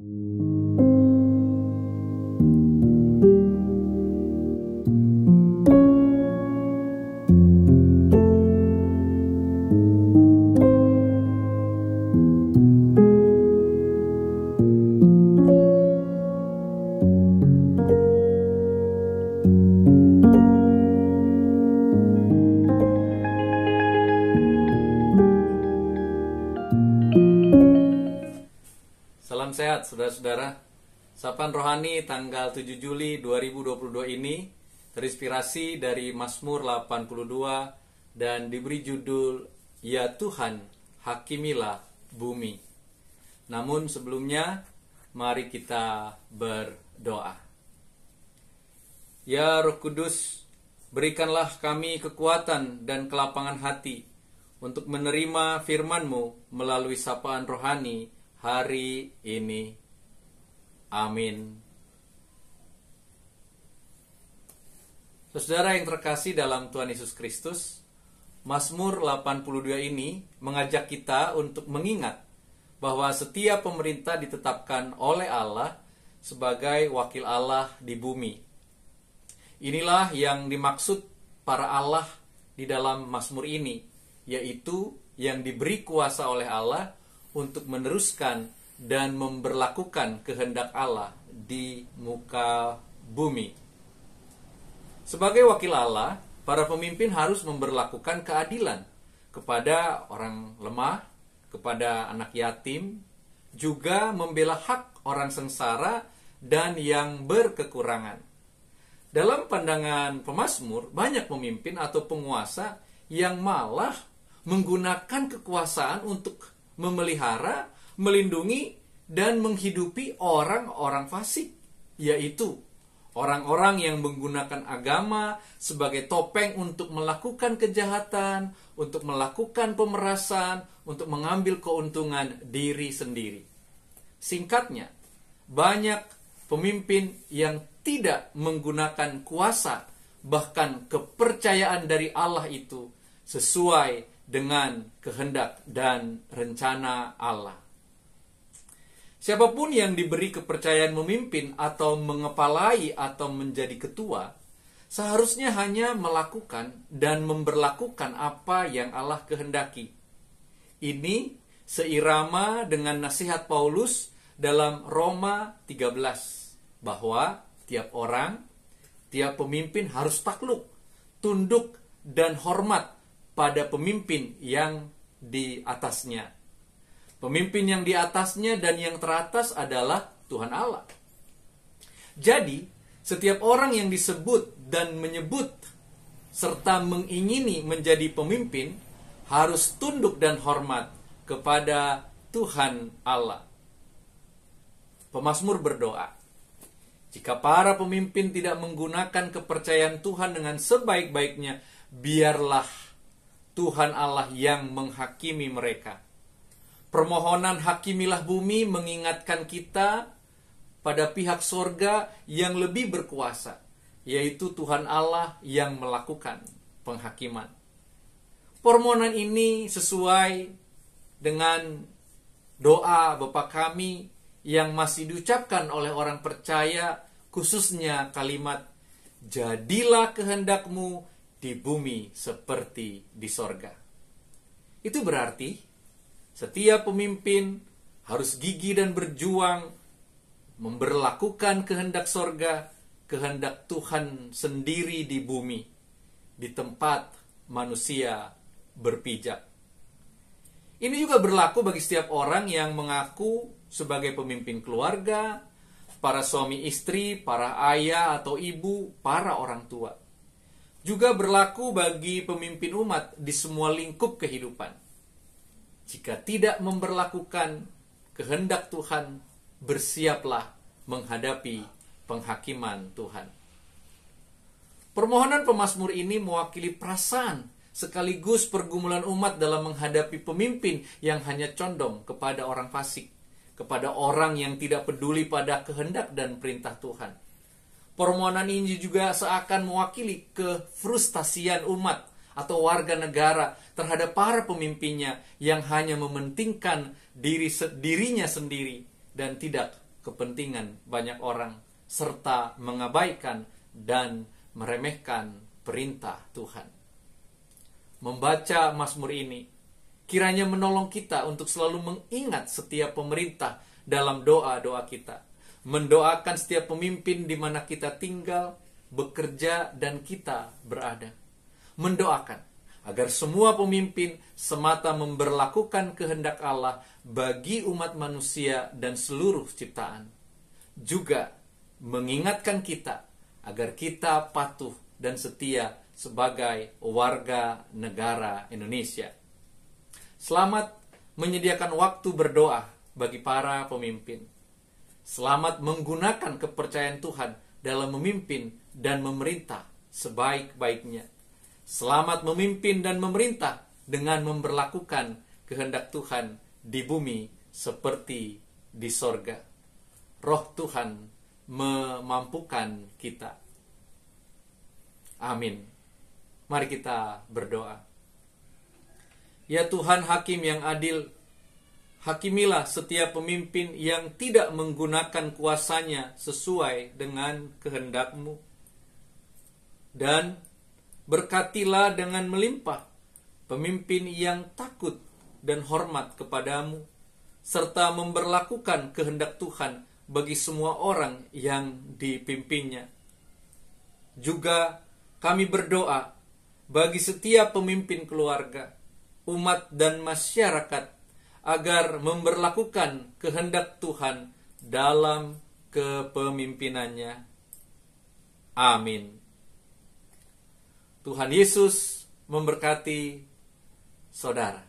Mm-hmm. Salam sehat saudara-saudara. Sapan rohani tanggal 7 Juli 2022 ini terinspirasi dari Mazmur 82 dan diberi judul Ya Tuhan, hakimilah bumi. Namun sebelumnya mari kita berdoa. Ya Roh Kudus, berikanlah kami kekuatan dan kelapangan hati untuk menerima firman-Mu melalui sapaan rohani hari ini. Amin. Saudara yang terkasih dalam Tuhan Yesus Kristus, Mazmur 82 ini mengajak kita untuk mengingat bahwa setiap pemerintah ditetapkan oleh Allah sebagai wakil Allah di bumi. Inilah yang dimaksud para Allah di dalam Mazmur ini, yaitu yang diberi kuasa oleh Allah untuk meneruskan dan memberlakukan kehendak Allah di muka bumi. Sebagai wakil Allah, para pemimpin harus memberlakukan keadilan kepada orang lemah, kepada anak yatim, juga membela hak orang sengsara dan yang berkekurangan. Dalam pandangan pemasmur, banyak pemimpin atau penguasa yang malah menggunakan kekuasaan untuk memelihara, melindungi, dan menghidupi orang-orang fasik, yaitu orang-orang yang menggunakan agama sebagai topeng untuk melakukan kejahatan, untuk melakukan pemerasan, untuk mengambil keuntungan diri sendiri. Singkatnya, banyak pemimpin yang tidak menggunakan kuasa, bahkan kepercayaan dari Allah itu sesuai dengan kehendak dan rencana Allah. Siapapun yang diberi kepercayaan memimpin atau mengepalai atau menjadi ketua, seharusnya hanya melakukan dan memberlakukan apa yang Allah kehendaki. Ini seirama dengan nasihat Paulus dalam Roma 13 bahwa tiap orang, tiap pemimpin harus takluk, tunduk dan hormat pada pemimpin yang di atasnya. Pemimpin yang di atasnya dan yang teratas adalah Tuhan Allah. Jadi, setiap orang yang disebut dan menyebut serta mengingini menjadi pemimpin harus tunduk dan hormat kepada Tuhan Allah. Pemasmur berdoa, jika para pemimpin tidak menggunakan kepercayaan Tuhan dengan sebaik-baiknya, biarlah Tuhan Allah yang menghakimi mereka. Permohonan hakimilah bumi mengingatkan kita pada pihak sorga yang lebih berkuasa, yaitu Tuhan Allah yang melakukan penghakiman. Permohonan ini sesuai dengan doa Bapa kami yang masih diucapkan oleh orang percaya, khususnya kalimat, Jadilah kehendakmu di bumi seperti di sorga. Itu berarti setiap pemimpin harus gigi dan berjuang memberlakukan kehendak sorga, kehendak Tuhan sendiri di bumi, di tempat manusia berpijak. Ini juga berlaku bagi setiap orang yang mengaku sebagai pemimpin keluarga, para suami istri, para ayah atau ibu, para orang tua juga berlaku bagi pemimpin umat di semua lingkup kehidupan. Jika tidak memperlakukan kehendak Tuhan, bersiaplah menghadapi penghakiman Tuhan. Permohonan pemazmur ini mewakili perasaan sekaligus pergumulan umat dalam menghadapi pemimpin yang hanya condong kepada orang fasik, kepada orang yang tidak peduli pada kehendak dan perintah Tuhan Permohonan ini juga seakan mewakili kefrustasian umat atau warga negara terhadap para pemimpinnya yang hanya mementingkan diri dirinya sendiri dan tidak kepentingan banyak orang serta mengabaikan dan meremehkan perintah Tuhan. Membaca Mazmur ini kiranya menolong kita untuk selalu mengingat setiap pemerintah dalam doa-doa kita mendoakan setiap pemimpin di mana kita tinggal, bekerja, dan kita berada. Mendoakan agar semua pemimpin semata memberlakukan kehendak Allah bagi umat manusia dan seluruh ciptaan. Juga mengingatkan kita agar kita patuh dan setia sebagai warga negara Indonesia. Selamat menyediakan waktu berdoa bagi para pemimpin. Selamat menggunakan kepercayaan Tuhan dalam memimpin dan memerintah sebaik-baiknya. Selamat memimpin dan memerintah dengan memperlakukan kehendak Tuhan di bumi seperti di sorga. Roh Tuhan memampukan kita. Amin. Mari kita berdoa. Ya Tuhan Hakim yang adil, Hakimilah setiap pemimpin yang tidak menggunakan kuasanya sesuai dengan kehendakmu. Dan berkatilah dengan melimpah pemimpin yang takut dan hormat kepadamu, serta memberlakukan kehendak Tuhan bagi semua orang yang dipimpinnya. Juga kami berdoa bagi setiap pemimpin keluarga, umat dan masyarakat agar memberlakukan kehendak Tuhan dalam kepemimpinannya. Amin. Tuhan Yesus memberkati saudara.